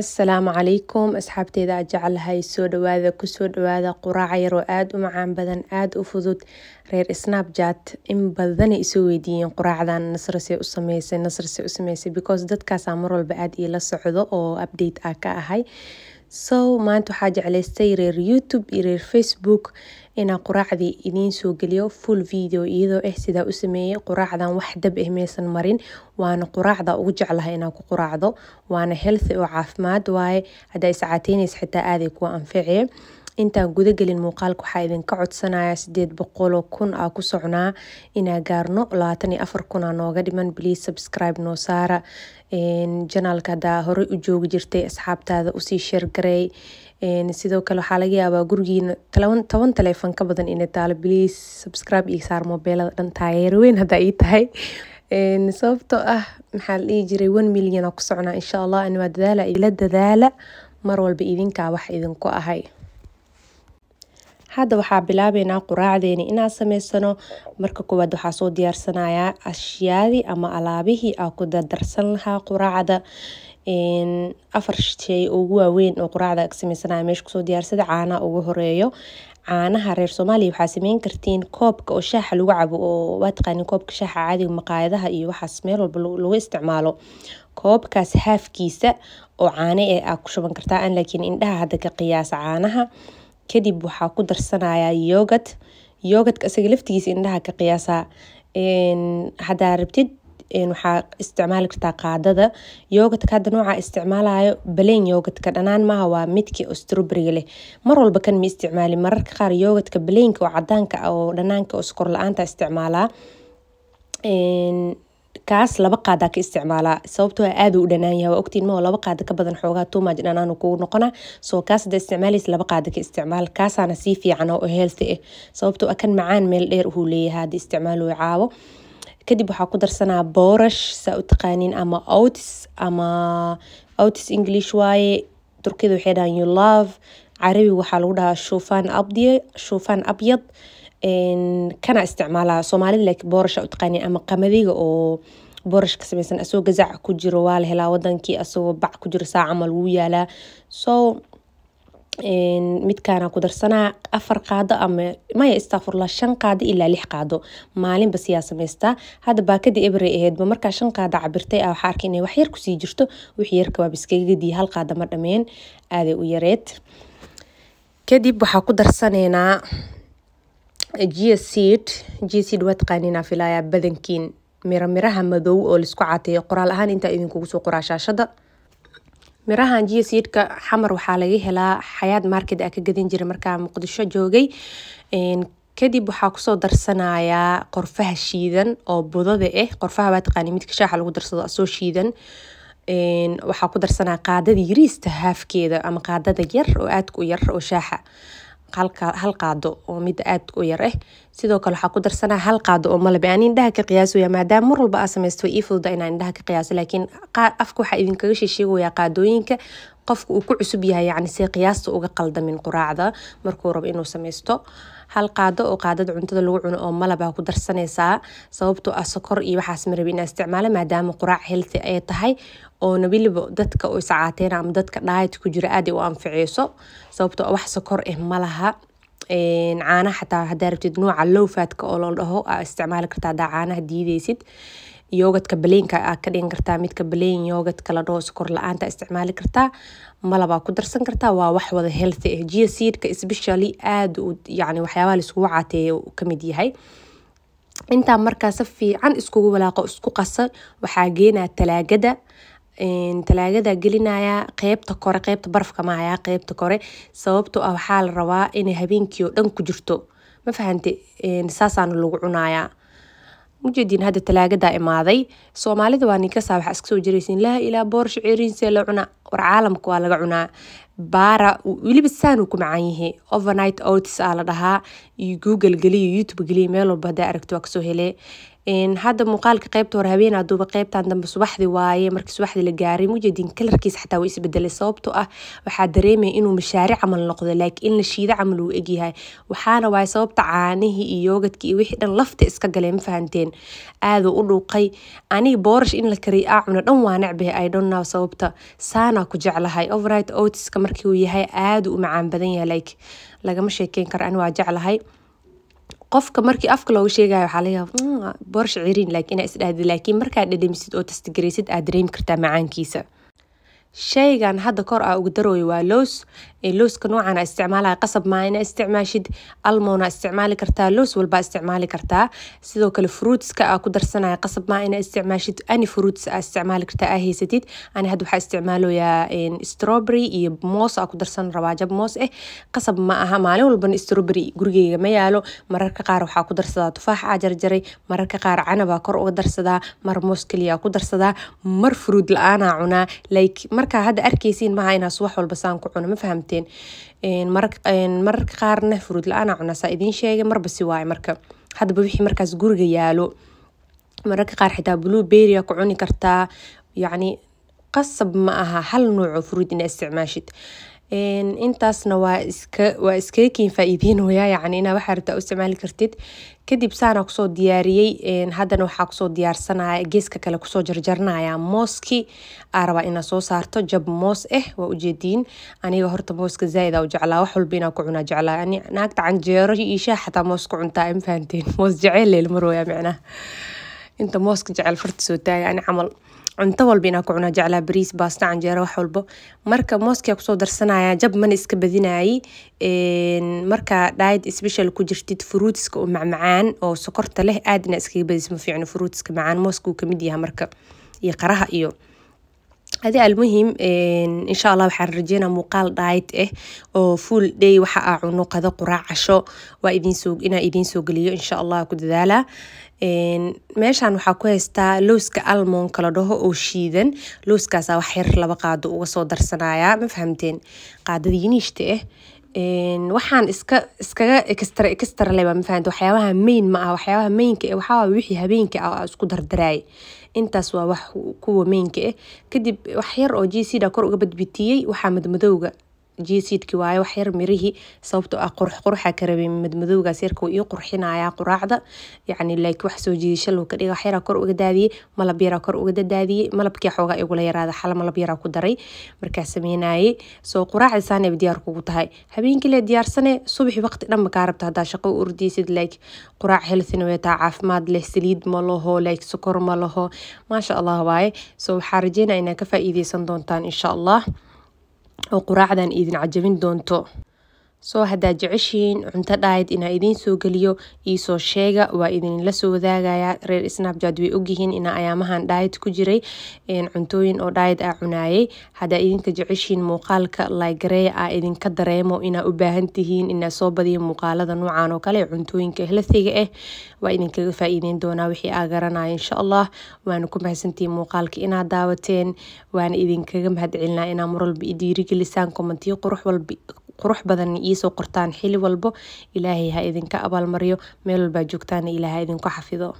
assalaamu calaykum asxaabteeda aad jeclahay soo dhawaada kusoo dhawaada quraaca yaroo aada u macaan badan aada u fudud reer snapchat in badanay isoo weydiiyeen quraacdan nasrase u sameysay nasrase u sameysay because dadkaasaa mar walba aada iila socdo oo update ah ka ahay sow maanta waxaa jeclaystay reer youtube iyo reer facebook inaa quraacdii idiin soo geliyo full video iyadoo ah eh sidaa u sameeyey quraacdan wax dab eh meysan marin waana quraacda ugu jeclahay inaan ku quraacdo waana healthy oo caafimaad waaye haddaa iscaateynaysa xitaa aaday kuwa anfacee intaan guda gelin muuqaalka waxaa idinka codsanayaa sideed boqoloo kun aa ku socnaa inaa gaarno labaatan iyo afar kun aa nooga dhiman bliis subscribe noo saara janaalka haddaa horey u joogi jirtay asxaabtaada usii sheergareey sidoo kale waxaa laga yaabaa gurigiina toban taleefon ka badan inay taalo bliis subscribe iyo saar mobeelada dhan taageerweyn haddaa ii tahay sababtoo ah maxaa la dhihi jiray one million aa ku socnaa insha allah anwaa dadaala ila dadaala mar walba idinkaa wax idinku ahay hadda waxaa bilaabeynaa quraacdeeni inaad samaysano marka koowaad waxaa soo diyaarsanayaa ashyaadii ama alaabihii aa ku dardarsan lahaa quraacda afar shay ugu waaweyn oo quraacda ag meesha kusoo diyaarsada caanaha ugu horeeyo caanaha reer soomaaliya waxaa sameyn kartiin koobka oo shaaxa lagu cabo oo waa koobka shaaxa caadiga maqaayadaha iyo waxaas meel walba lagu isticmaalo koobkaas haafkiisa oo caane ee aa ku shuban kartaa aan laakiin indhaha hadda ka qiyaasa caanaha kadib waxaa ku darsanayaa yoogad yoogadka isaga laftigiisa indhaha ka qiyaasaa haddaa rabtid waxaa isticmaali kartaa qaadada yoogadka hadda noocaa isticmaalayo baleen yoogadka dhanaan maaha waa midkii oo stroberiga leh mar walba kan ma isticmaali mararka qaar yoogadka baleenka oo cadaanka ah oo dhanaanka oo sokor la-aanta isticmaalaa kaas laba qaada ka isticmaalaa sababtoo ah aaduu u dhanaan ogtiin maoo laba qaada ka badan xoogaa tuumaj dhanaanu kugu noqona soo kaas isticmaalaysa laba qaada ka isticmaal kaasaana sii fiican oo healthy eh. ah sababtoo kan macaan meel dheer uhuu leeyahay haddii isticmaalo caawo kadib waxaa ku darsanaa boorash saa u taqaaniin ama outis ama outis english waaye turkiyada waxay dhahan you carabi waxaa lagu dhahaa shuufaan abdi shuufaan abyad kana isticmaalaa soomaalida laakiin boorasha u taqaaniin ama qamadiga oo boorash ka sameysan asagoo gazaca ku jiro waa la helaa wadankii asagoo bac ku jiro saa camal wuu yaalaa so midkaana ku darsanaa afar qaado ama maya istaafurla shan qaado ilaa lix qaado maalinba siyaa samaystaa hadda baakadii ebre aheedba markaa shan qaado cabirtay ah waxaa arkay inay waxyar kusii jirto wixii yarka waab iskaga hal qaado ma dhameen aaday u yareed kadib waxaa ku darsaneynaa geoseed geoseed waa taqaaniinaa filaayaa badankiin miro madow oo laisku caateeyo qoraal ahaan intaa idinkugu soo qoraa shaashada mirahan jiasidka xamar waxaa laga helaa xayaad market a ah ka gadan jiray markaa muqdisho joogay kadib waxaa kusoo darsanayaa qorfaha shiidan oo budada ah qorfaha baa taqaani midka shaaxa lagu darsado asoo shiidan waxaa ku darsanaa qaadada yariista haafkeeda ama qaadada yar oo aadka u yar oo shaaxa hal qaado oo mid aad u yar eh sidoo kale waxaa ku darsanaa hal qaado oo malabe aan indhaha ka qiyaasoya maadaama mar walba aa samaysto ii fududa inaan indhaha ka qiyaaso laakiin afka waxaa idinkaga sheesheegayaa qaadooyinka qofka uu ku cusub yahay yacni see qiyaasta uga qaldamin quraacda markuu rabo inuu samaysto hal qaado oo qaadada cuntada lagu cuno oo malabaa ah ku darsanaysaa sababtoo ah sokor iyo waxaas marabi inaa isticmaalo maadaama quraac helti ay tahay oona weliba dadka oo iscaateyna ama dadka dhaayt ku jira aada u anficeyso sababto ah wax sokor eh malaha caana xataa hadaa rabtid nooca lowfaadka oo la dhaho aa isticmaali karta hadaa caanaha diideysid yogadka baleenka aa ka dhigan kartaa midka baleen yoogadka la dhaho sokor la-aanta isticmaali kartaa malabaa ku darsan kartaa waa wax wada healthy ah eh. gia seedka specially yani waxyaabaha laisugu caateeye kamid yahay intaa markaa si fiican iskugu walaaqo isku qasa waxaa geenaa talaagada talaagada gelinayaa qeybta kore qeybta barafka maayaa qeybta kore sababto ah waxaa la rabaa inay habeenkii oo dhan ku jirto ma fahante saasaana lagu cunayaa mujeediin hadda talaagada imaaday soomaalida waa ninkasaa waxaa iska soo jiraysin laha ilaa boorash ceeriinse la cuna war caalamka waa laga cunaa baara weliba saanuu ku macaan yihi overnight outs aa la dhahaa iyo google geliya youtube geliya meel walba haddaa aragto waa kasoo helee hadda muuqaalka qaybta hore habeen aduuba qaybtan dambe subaxdi waaye markii subaxdi la gaaray mujadin kalarkiis xataa way isbedelay sababto ah waxaa dareemaya inuu mashaaric camal noqdo laakiin in la shiida camal uu egyahay waxaana waaye sababta caanihii iyo yoogadkii iyo wixii dhan lafta iska galee ma fahanteen aaduu u dhuuqay aniga boorash in la kariyo aa cuno dhan waa necbahe i sababta saanaa ku jeclahay overright otiska markii uu yahay aaduu u macaan badan yahay like lagama sheekeyn karo ani waa jeclahay qofka markii afka looga sheegayo waxaa laga yaaba mm, boor shaciiriin laakiin ina isdhahdi laakiin markaad dhadhamisid oo tastigaraysid aad dareemi kartaa macaankiisa shaygan hadda kor a uga darooyo waa loos looska noocan isticmaala qasab maa isticmaashid almona isticmaali kartaa loos walbaa isticmaali kartaa sidoo kale fruitska aa ku darsanaya qasab maa isticmaashid ani fruits aa isticmaali kartaa aa haysatid ani hadda waxaa isticmaaloyaa strawberry iyo moos aa ku darsan rabaa moos eh qasab ma aha maalin walbana strawberry gurigeyga ma yaalo mararka qaar waxaa ku darsadaa tufaax jarjaray mararka qaar canabaa kor uga darsadaa mar moos keliya ku darsadaa mar fruud la-aanaa cunaa like mar markaa hadda arkeysiin maaha inaas wax walba saan ku cuno ma fahamteen mararka qaarna furuud la-aana cunaa saa idiin sheegay marba si waaye marka haddaba wixii markaas guriga yaalo mararka qaar xitaa blue beria ku cuni kartaa yacni qasab ma aha hal nuuco furuud inaa isticmaashid intaasna waa iskaga kiin faa'iideynaya yacni inaa waxaa rabtaa u isticmaali kartid kadib saana kusoo diyaariyey haddana waxaa kusoo diyaarsanaya geeska kale kusoo jarjaranaya mooski aa rabaa inaa soo saarto jab moos ah waa ujeediin aniga horta mooska zaaida u jeclaa wax walba inaa ku cunaa jeclaa naagta canjeero iyo xataa moos ku cuntaa ma moos jeceel leel marooya micnaha inta mooska jecel farta soo taagaya ani camal cunto walba inaa ku cunaa jeclaa bariis baasta canjeero wax walbo marka mooskiyaa kusoo darsanaya jab mana iska badinaayey markaa diet special ku jirtid fruutiska u macmacaan oo sokorta leh aad inaa iskaga badis ma fiicno fruutiska macaan mooska uu kamid yahay marka iyo qaraha iyo adi almuhim insha allah waxaan rajeynaa muuqaal dhaayt ah eh, oo full day waxa aa cuno qado quraac casho waa inaa soo geliyo insha allah ku dadaalaa meeshaan waxaa ku haystaa lowska almon kala dhaho oo shiidan looskaasa wax yar laba qaado uga soo darsanayaa ma fahamteen qaadada yiniishta ah eh waxaan iska iskaga extra extra leba mafahanti waxyaabaha main ma aha waxyaabaha mainka eh waxaa wixii habeenka ah isku dardaraay intaas waa wax kuwa mainka eh kadib wax yar oo g c da kor uga badbitiyey waxaa madmadowga jeesiidki waaye wax yar mirihii sababtoo ah qurxqurxa karabay madmadowgaas yarka ii qurxinayaa quraacda yacni like wax soo jiidasho loo ka dhiga wax kor uga daadiyey malab yaraa kor uga dadaadiyey malabkii xoogaa igula yaraada xala malab yaraa ku daray markaa sameynayey soo quraacda saanayba diyaar kugu tahay habeenkiile diyaarsane subaxi waqti dhanba kaa rabta haddaa shaqo u like quraac healthina weetaa caafimaad leh saliid ma laho like sokor ma laho maasha allah waaye soo waxaa rajeynaa inaa ka faa'iideysan doontaan insha allah oo quraacdan idin cajabin doonto soo haddaad jeceshihiin cunto dhaayid inaa idiin soo geliyo iisoo sheega waa idinla soo wadaagayaa reer snapjad way ogyihiin inaa ayaamahan dhaayid ku jiray cuntooyin oo dhaayid ah cunaayay haddaa idinka jeceshihiin muuqaalka laygareeya a idinka dareemo inaa u baahan tihiin inaa soo badiya muuqaalada noocan oo kale cuntooyinka helsiga ah eh. waa idinkaga faa doonaa wixii aa garanaya insha allah waana ku mahadsantihiin muuqaalka inaad daawateen waana idinkaga mahadcelinaa inaa mar walba i dhiirigelisaan qurux walba qurux badan iisoo qortaan xili walbo ilaahay ha idinka abaalmariyo meel walbaa joogtaanna ilaa ha idinku xafido